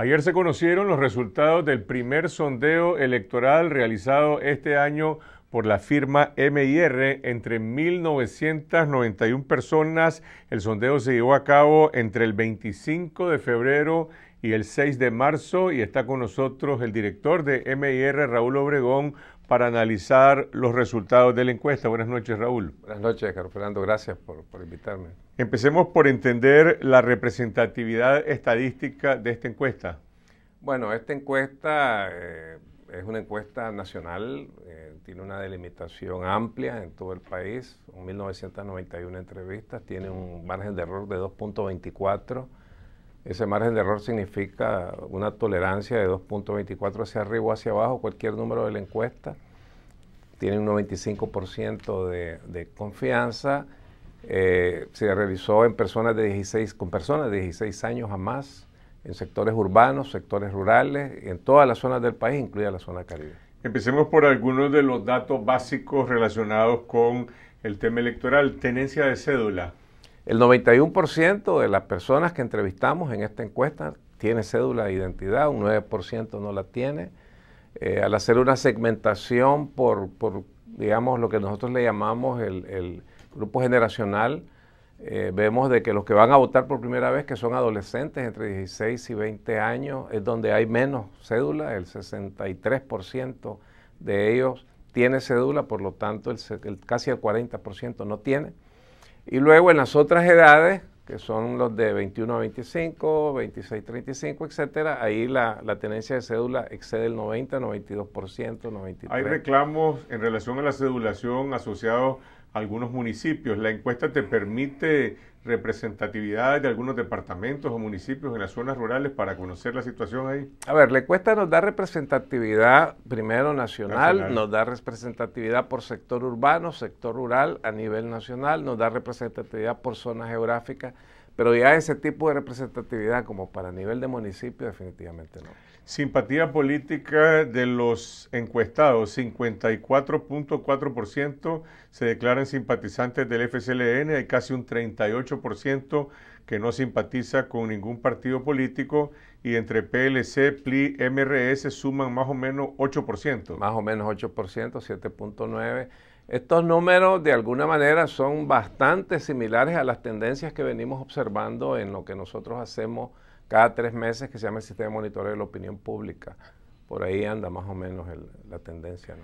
Ayer se conocieron los resultados del primer sondeo electoral realizado este año por la firma MIR entre 1.991 personas. El sondeo se llevó a cabo entre el 25 de febrero y el 6 de marzo y está con nosotros el director de MIR, Raúl Obregón, para analizar los resultados de la encuesta. Buenas noches, Raúl. Buenas noches, Carlos Fernando. Gracias por, invitarme. Empecemos por entender la representatividad estadística de esta encuesta. Bueno, esta encuesta eh, es una encuesta nacional, eh, tiene una delimitación amplia en todo el país, 1.991 entrevistas, tiene un margen de error de 2.24 ese margen de error significa una tolerancia de 2.24 hacia arriba o hacia abajo, cualquier número de la encuesta. Tiene un 95% de, de, confianza. Eh, se realizó en personas de 16, con personas de 16 años a más, en sectores urbanos, sectores rurales, en todas las zonas del país, incluida la zona caribe. Empecemos por algunos de los datos básicos relacionados con el tema electoral. Tenencia de cédula. El 91% de las personas que entrevistamos en esta encuesta tiene cédula de identidad, un 9% no la tiene. Eh, al hacer una segmentación por, digamos, lo que nosotros le llamamos el, grupo generacional, eh, vemos de que los que van a votar por primera vez, que son adolescentes entre 16 y 20 años, es donde hay menos cédula, el 63% de ellos tiene cédula, por lo tanto casi el 40% no tiene. Y luego en las otras edades, que son los de 21 a 25, 26 a 35, etcétera, ahí la, la tenencia de cédula excede el 90, 92%, 93%. Hay reclamos en relación a la cedulación asociados a algunos municipios. La encuesta te permite representatividad de algunos departamentos o municipios en las zonas rurales para conocer la situación ahí? A ver, le cuesta nos da representatividad primero nacional, nos da representatividad por sector urbano, sector rural a nivel nacional, nos da representatividad por zona geográfica, pero ya ese tipo de representatividad como para nivel de municipio definitivamente no. Simpatía política de los encuestados, 54.4% se declaran simpatizantes del FCLN, hay casi un 38% que no simpatiza con ningún partido político y entre PLC, PLI, MRS suman más o menos 8%. Más o menos 8%, 7.9%. Estos números de alguna manera son bastante similares a las tendencias que venimos observando en lo que nosotros hacemos cada tres meses que se llama el sistema de monitoreo de la opinión pública. Por ahí anda más o menos la tendencia.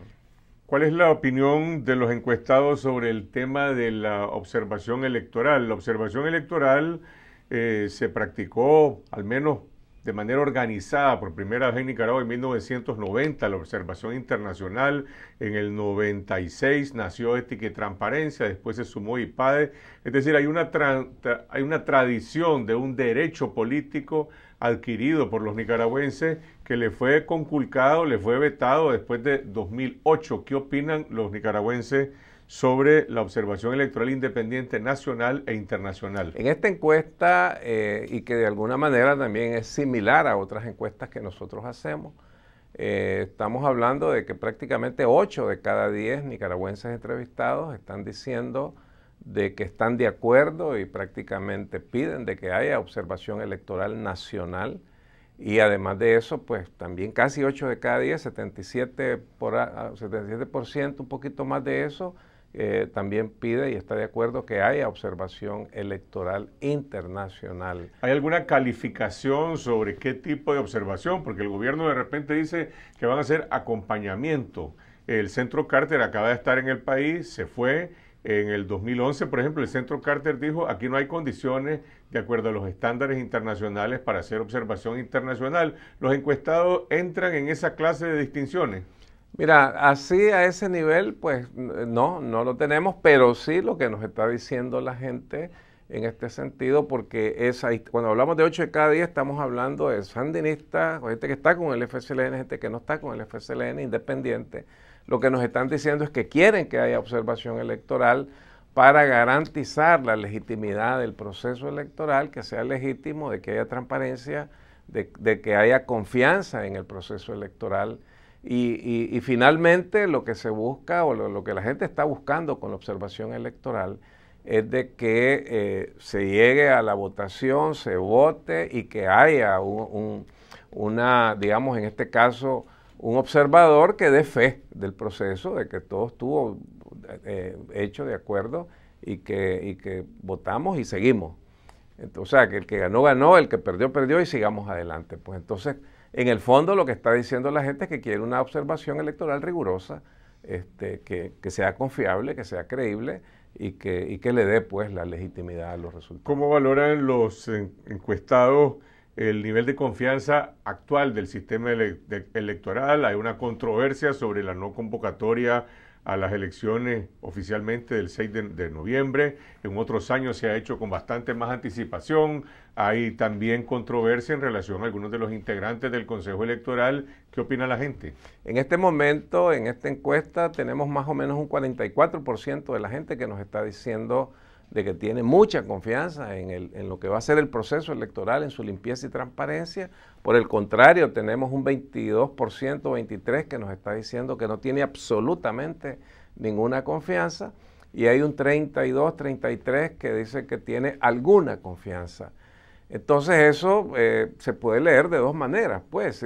¿Cuál es la opinión de los encuestados sobre el tema de la observación electoral? La observación electoral eh, se practicó al menos de manera organizada por primera vez en Nicaragua en 1990, la Observación Internacional, en el 96 nació Ética y Transparencia, después se sumó IPADE, es decir, hay una, hay una tradición de un derecho político adquirido por los nicaragüenses que le fue conculcado, le fue vetado después de 2008. ¿Qué opinan los nicaragüenses sobre la observación electoral independiente nacional e internacional. En esta encuesta, eh, y que de alguna manera también es similar a otras encuestas que nosotros hacemos, eh, estamos hablando de que prácticamente 8 de cada 10 nicaragüenses entrevistados están diciendo de que están de acuerdo y prácticamente piden de que haya observación electoral nacional. Y además de eso, pues también casi 8 de cada 10, 77%, por, 77 un poquito más de eso, eh, también pide y está de acuerdo que haya observación electoral internacional. ¿Hay alguna calificación sobre qué tipo de observación? Porque el gobierno de repente dice que van a hacer acompañamiento. El centro Carter acaba de estar en el país, se fue. En el 2011, por ejemplo, el centro Carter dijo, aquí no hay condiciones de acuerdo a los estándares internacionales para hacer observación internacional. Los encuestados entran en esa clase de distinciones. Mira, así a ese nivel, pues no, no lo tenemos, pero sí lo que nos está diciendo la gente en este sentido, porque es cuando hablamos de 8 de cada 10 estamos hablando de sandinistas, gente que está con el FSLN, gente que no está con el FSLN, independiente. Lo que nos están diciendo es que quieren que haya observación electoral para garantizar la legitimidad del proceso electoral, que sea legítimo, de que haya transparencia, de, de que haya confianza en el proceso electoral y, finalmente lo que se busca o lo, que la gente está buscando con la observación electoral es de que eh, se llegue a la votación, se vote y que haya un, una, digamos en este caso, un observador que dé fe del proceso, de que todo estuvo eh, hecho de acuerdo y que, y que votamos y seguimos. Entonces, o sea, que el que ganó, ganó, el que perdió, perdió y sigamos adelante. Pues entonces en el fondo lo que está diciendo la gente es que quiere una observación electoral rigurosa, este, que, sea confiable, que sea creíble y que, le dé pues la legitimidad a los resultados. ¿Cómo valoran los encuestados el nivel de confianza actual del sistema electoral? Hay una controversia sobre la no convocatoria a las elecciones oficialmente del 6 de, noviembre. En otros años se ha hecho con bastante más anticipación. Hay también controversia en relación a algunos de los integrantes del Consejo Electoral. ¿Qué opina la gente? En este momento, en esta encuesta, tenemos más o menos un 44% de la gente que nos está diciendo de que tiene mucha confianza en, lo que va a ser el proceso electoral, en su limpieza y transparencia. Por el contrario, tenemos un 22%, 23% que nos está diciendo que no tiene absolutamente ninguna confianza y hay un 32, 33% que dice que tiene alguna confianza entonces eso eh, se puede leer de dos maneras, pues,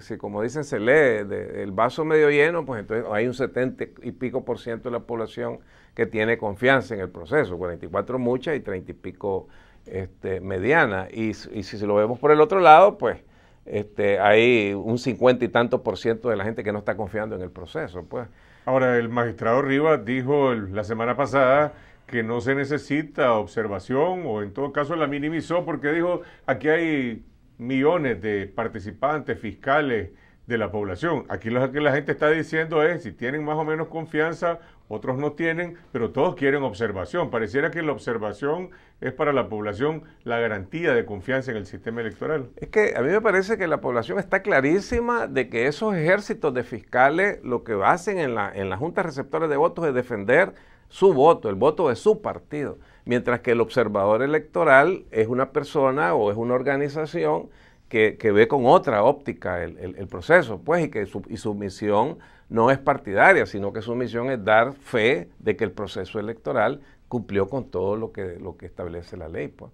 si, como dicen se lee el vaso medio lleno, pues entonces hay un 70 y pico por ciento de la población que tiene confianza en el proceso, 44 mucha y 30 y pico este, mediana. Y, si lo vemos por el otro lado, pues este, hay un 50 y tanto por ciento de la gente que no está confiando en el proceso, pues. Ahora, el magistrado Rivas dijo la semana pasada que no se necesita observación o en todo caso la minimizó porque dijo, aquí hay millones de participantes fiscales de la población. Aquí lo que la gente está diciendo es, si tienen más o menos confianza, otros no tienen, pero todos quieren observación. Pareciera que la observación es para la población la garantía de confianza en el sistema electoral. Es que a mí me parece que la población está clarísima de que esos ejércitos de fiscales lo que hacen en la, en las Junta Receptora de Votos es defender su voto, el voto de su partido, mientras que el observador electoral es una persona o es una organización que, ve con otra óptica el, proceso, pues, y que su, y su misión no es partidaria, sino que su misión es dar fe de que el proceso electoral cumplió con todo lo que, lo que establece la ley. Pues.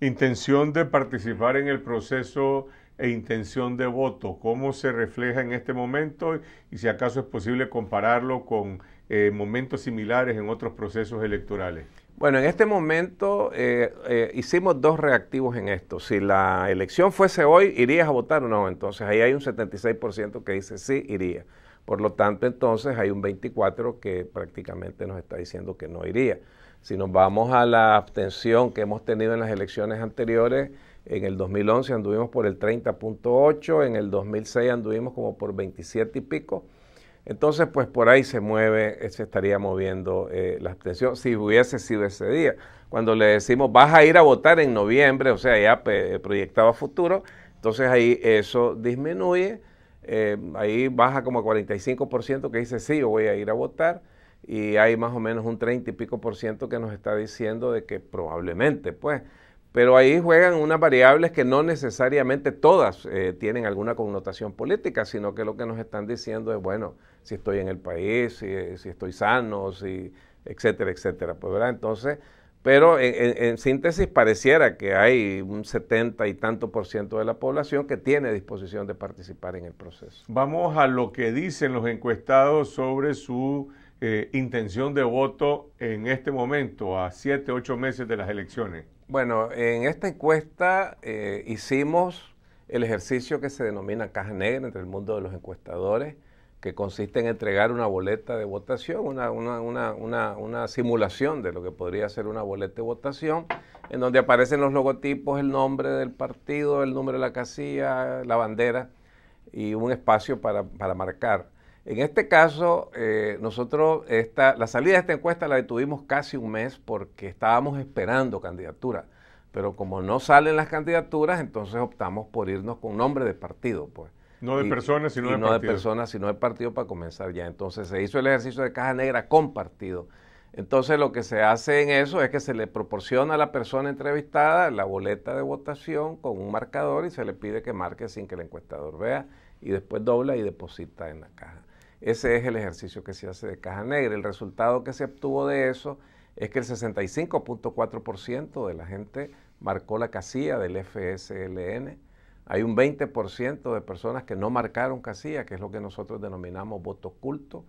Intención de participar en el proceso e intención de voto, ¿cómo se refleja en este momento y si acaso es posible compararlo con eh, momentos similares en otros procesos electorales? Bueno, en este momento eh, eh, hicimos dos reactivos en esto. Si la elección fuese hoy, ¿irías a votar o no? Entonces ahí hay un 76% que dice sí, iría. Por lo tanto, entonces hay un 24% que prácticamente nos está diciendo que no iría. Si nos vamos a la abstención que hemos tenido en las elecciones anteriores, en el 2011 anduvimos por el 30.8, en el 2006 anduvimos como por 27 y pico entonces, pues por ahí se mueve, eh, se estaría moviendo eh, la abstención si hubiese sido ese día. Cuando le decimos, vas a ir a votar en noviembre, o sea, ya eh, proyectado a futuro, entonces ahí eso disminuye, ahí baja como 45% que dice, sí, yo voy a ir a votar, y hay más o menos un 30 y pico por ciento que nos está diciendo de que probablemente, pues, pero ahí juegan unas variables que no necesariamente todas eh, tienen alguna connotación política, sino que lo que nos están diciendo es, bueno, si estoy en el país, si, estoy sano, si, etcétera, etcétera. Pues, ¿verdad? Entonces, pero en, síntesis pareciera que hay un 70 y tanto por ciento de la población que tiene disposición de participar en el proceso. Vamos a lo que dicen los encuestados sobre su eh, intención de voto en este momento, a siete, ocho meses de las elecciones. Bueno, en esta encuesta eh, hicimos el ejercicio que se denomina caja negra entre el mundo de los encuestadores, que consiste en entregar una boleta de votación, una, simulación de lo que podría ser una boleta de votación, en donde aparecen los logotipos, el nombre del partido, el número de la casilla, la bandera y un espacio para marcar. En este caso, eh, nosotros esta, la salida de esta encuesta la detuvimos casi un mes porque estábamos esperando candidatura. Pero como no salen las candidaturas, entonces optamos por irnos con nombre de partido, pues. No de personas, sino y de no de personas, sino de partido para comenzar ya. Entonces se hizo el ejercicio de caja negra con partido. Entonces lo que se hace en eso es que se le proporciona a la persona entrevistada la boleta de votación con un marcador y se le pide que marque sin que el encuestador vea y después dobla y deposita en la caja. Ese es el ejercicio que se hace de caja negra. El resultado que se obtuvo de eso es que el 65.4% de la gente marcó la casilla del FSLN. Hay un 20% de personas que no marcaron casilla, que es lo que nosotros denominamos voto oculto.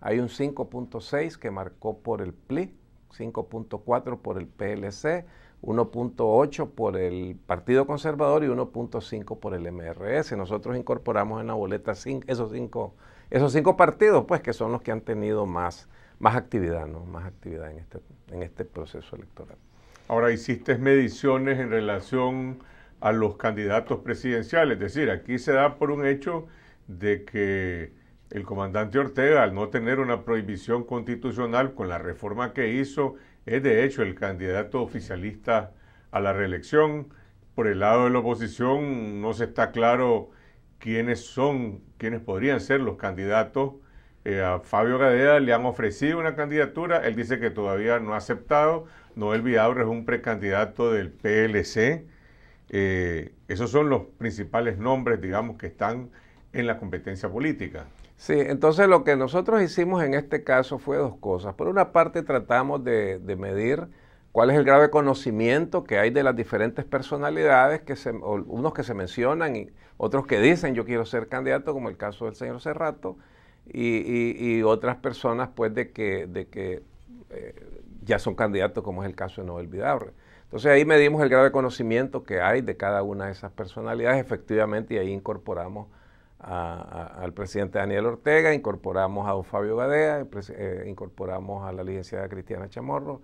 Hay un 5.6 que marcó por el PLI, 5.4 por el PLC, 1.8 por el Partido Conservador y 1.5 por el MRS. Nosotros incorporamos en la boleta esos cinco esos cinco partidos, pues que son los que han tenido más, más actividad, ¿no? Más actividad en este, en este proceso electoral. Ahora, hiciste mediciones en relación a los candidatos presidenciales, es decir, aquí se da por un hecho de que el comandante Ortega, al no tener una prohibición constitucional con la reforma que hizo, es de hecho el candidato oficialista a la reelección. Por el lado de la oposición no se está claro quiénes son quienes podrían ser los candidatos. Eh, a Fabio Gadea le han ofrecido una candidatura, él dice que todavía no ha aceptado. Noel Villabro es un precandidato del PLC. Eh, esos son los principales nombres, digamos, que están en la competencia política. Sí, entonces lo que nosotros hicimos en este caso fue dos cosas. Por una parte tratamos de medir cuál es el grave conocimiento que hay de las diferentes personalidades, que unos que se mencionan y otros que dicen yo quiero ser candidato, como el caso del señor Cerrato, y, y, otras personas pues de que, de que eh, ya son candidatos, como es el caso de Noel Vidaurre. Entonces ahí medimos el grave conocimiento que hay de cada una de esas personalidades, efectivamente, y ahí incorporamos al presidente Daniel Ortega, incorporamos a don Fabio Gadea, eh, incorporamos a la licenciada Cristiana Chamorro,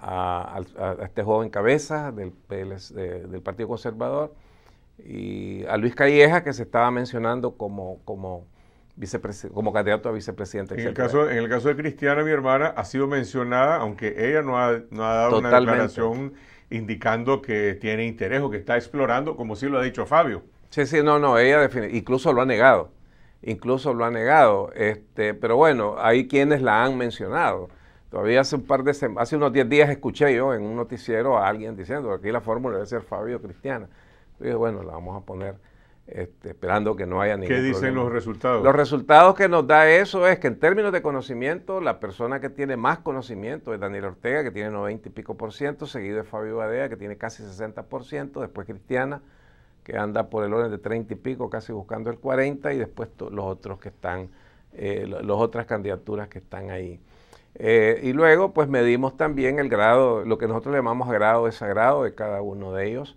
a, este joven cabeza del, del Partido Conservador y a Luis Calleja que se estaba mencionando como, como, como candidato a vicepresidente. En el, caso, en el caso de Cristiana, mi hermana, ha sido mencionada, aunque ella no ha, no ha dado una declaración indicando que tiene interés o que está explorando, como sí lo ha dicho Fabio. Sí, sí, no, no, ella incluso lo ha negado, incluso lo ha negado, este, pero bueno, hay quienes la han mencionado. Todavía hace un par de hace unos 10 días escuché yo en un noticiero a alguien diciendo que aquí la fórmula debe ser Fabio Cristiana. Y dije, bueno, la vamos a poner este, esperando que no haya ningún ¿Qué dicen los resultados? Los resultados que nos da eso es que en términos de conocimiento, la persona que tiene más conocimiento es Daniel Ortega, que tiene 90 y pico por ciento, seguido de Fabio Badea, que tiene casi 60 por ciento, después Cristiana, que anda por el orden de 30 y pico, casi buscando el 40, y después los otros que están, eh, las otras candidaturas que están ahí. Eh, y luego, pues medimos también el grado, lo que nosotros llamamos de desagrado de cada uno de ellos.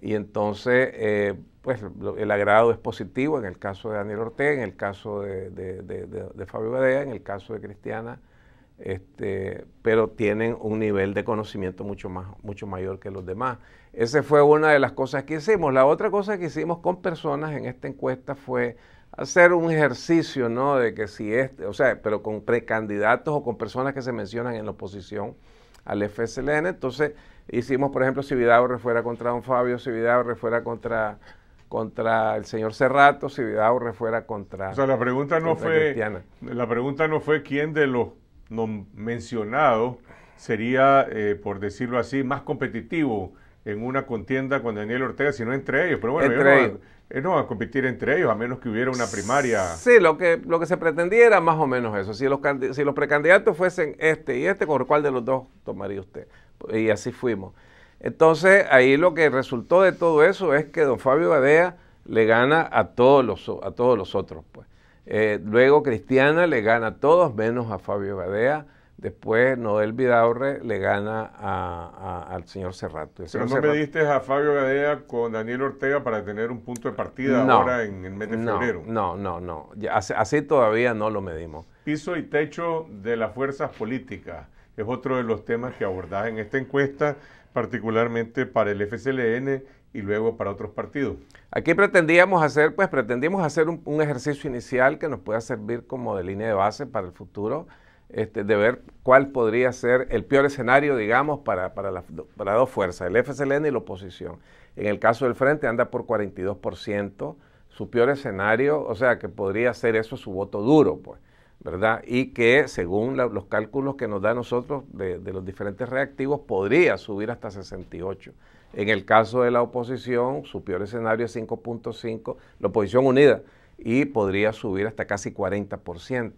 Y entonces, eh, pues el agrado es positivo en el caso de Daniel Ortega, en el caso de, Fabio Bedea, en el caso de Cristiana, este, pero tienen un nivel de conocimiento mucho, más, mucho mayor que los demás. Esa fue una de las cosas que hicimos. La otra cosa que hicimos con personas en esta encuesta fue hacer un ejercicio, ¿no? De que si este, o sea, pero con precandidatos o con personas que se mencionan en la oposición al FSLN. Entonces hicimos, por ejemplo, si Vidaurre fuera contra don Fabio, si Vidaurre fuera contra contra el señor Cerrato, si Vidaurre fuera contra. O sea, la pregunta no fue la pregunta no fue quién de los mencionados sería, eh, por decirlo así, más competitivo en una contienda con Daniel Ortega, sino entre ellos. Pero bueno, entre eh, no, a competir entre ellos, a menos que hubiera una primaria. Sí, lo que, lo que se pretendía era más o menos eso. Si los, si los precandidatos fuesen este y este, ¿con cuál de los dos tomaría usted? Y así fuimos. Entonces, ahí lo que resultó de todo eso es que don Fabio Badea le gana a todos los, a todos los otros. Pues. Eh, luego Cristiana le gana a todos, menos a Fabio Badea. Después Noel Vidaurre le gana a, al señor Cerrato. Pero no mediste a Fabio Gadea con Daniel Ortega para tener un punto de partida ahora en el mes de febrero. No, no, no. Así, todavía no lo medimos. Piso y techo de las fuerzas políticas es otro de los temas que abordás en esta encuesta, particularmente para el FCLN y luego para otros partidos. Aquí pretendíamos hacer, pues pretendíamos hacer un ejercicio inicial que nos pueda servir como de línea de base para el futuro este, de ver cuál podría ser el peor escenario, digamos, para, para, para dos fuerzas, el FSLN y la oposición. En el caso del Frente anda por 42%, su peor escenario, o sea, que podría ser eso su voto duro, pues, ¿verdad? Y que según los cálculos que nos da nosotros de, de, los diferentes reactivos, podría subir hasta 68. En el caso de la oposición, su peor escenario es 5.5, la oposición unida, y podría subir hasta casi 40%.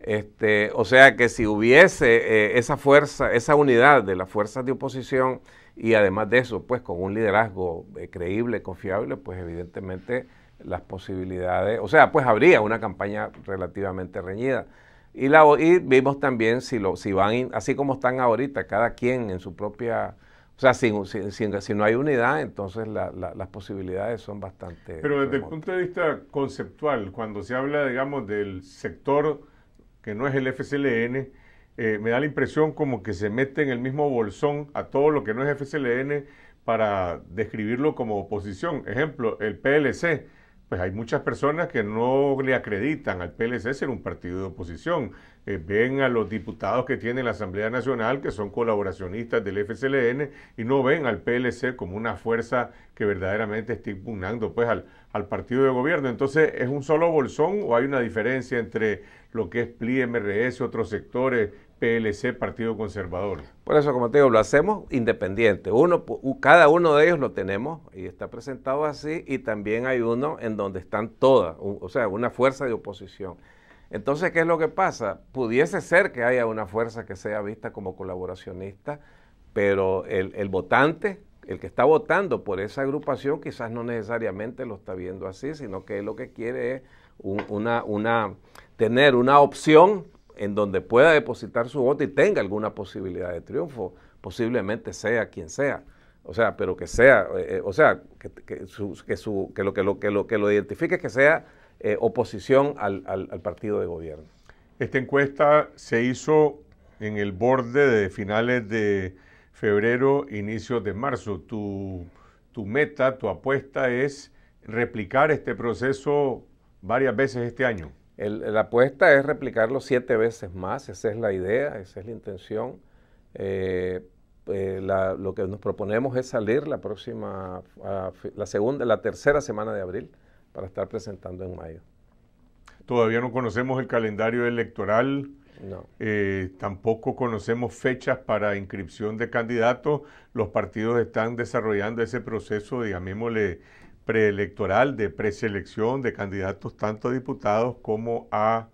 Este, o sea que si hubiese eh, esa fuerza, esa unidad de las fuerzas de oposición y además de eso, pues con un liderazgo eh, creíble, confiable, pues evidentemente las posibilidades, o sea, pues habría una campaña relativamente reñida. Y, la, y vimos también si, lo, si van, así como están ahorita, cada quien en su propia... O sea, si, sin si no hay unidad, entonces las posibilidades son bastante... Pero desde el punto de vista conceptual, cuando se habla, digamos, del sector que no es el FCLN, eh, me da la impresión como que se mete en el mismo bolsón a todo lo que no es FCLN para describirlo como oposición. Ejemplo, el PLC. Pues hay muchas personas que no le acreditan al PLC ser un partido de oposición. Eh, ven a los diputados que tiene la Asamblea Nacional, que son colaboracionistas del FCLN, y no ven al PLC como una fuerza que verdaderamente esté impugnando pues, al, al partido de gobierno. Entonces, ¿es un solo bolsón o hay una diferencia entre lo que es PLI, MRS, otros sectores, PLC, Partido Conservador. Por eso, como te digo, lo hacemos independiente. Uno, cada uno de ellos lo tenemos y está presentado así, y también hay uno en donde están todas, o sea, una fuerza de oposición. Entonces, ¿qué es lo que pasa? Pudiese ser que haya una fuerza que sea vista como colaboracionista, pero el, el votante, el que está votando por esa agrupación, quizás no necesariamente lo está viendo así, sino que lo que quiere es una, una, tener una opción en donde pueda depositar su voto y tenga alguna posibilidad de triunfo, posiblemente sea quien sea. O sea, pero que sea, eh, eh, o sea, que, que, su, que, su, que, lo, que, lo, que, lo, que lo identifique que sea eh, oposición al, al, al partido de gobierno. Esta encuesta se hizo en el borde de finales de febrero, inicios de marzo. Tu, tu meta, tu apuesta es replicar este proceso varias veces este año. la apuesta es replicarlo siete veces más, esa es la idea, esa es la intención. Eh, eh, lo que nos proponemos es salir la próxima, la segunda, la tercera semana de abril para estar presentando en mayo. Todavía no conocemos el calendario electoral. Eh, tampoco conocemos fechas para inscripción de candidatos. Los partidos están desarrollando ese proceso, digámosle, preelectoral, de preselección de candidatos tanto a diputados como a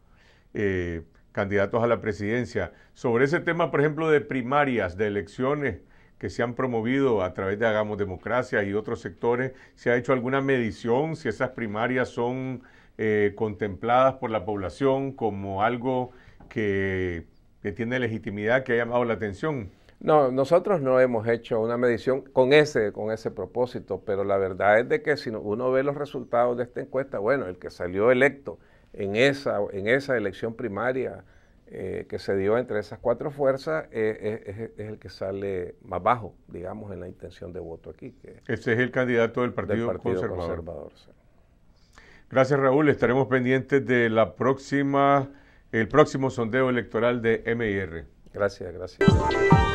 eh, candidatos a la presidencia. Sobre ese tema, por ejemplo, de primarias, de elecciones que se han promovido a través de Hagamos Democracia y otros sectores, ¿se ha hecho alguna medición si esas primarias son eh, contempladas por la población como algo que, que tiene legitimidad, que ha llamado la atención? No, nosotros no hemos hecho una medición con ese, con ese propósito, pero la verdad es de que si uno ve los resultados de esta encuesta, bueno, el que salió electo en esa, en esa elección primaria eh, que se dio entre esas cuatro fuerzas eh, eh, es, el que sale más bajo, digamos, en la intención de voto aquí. Que Ese es el candidato del Partido, Conservador. Gracias, Raúl. Estaremos pendientes de la próxima, el próximo sondeo electoral de MIR. Gracias, gracias.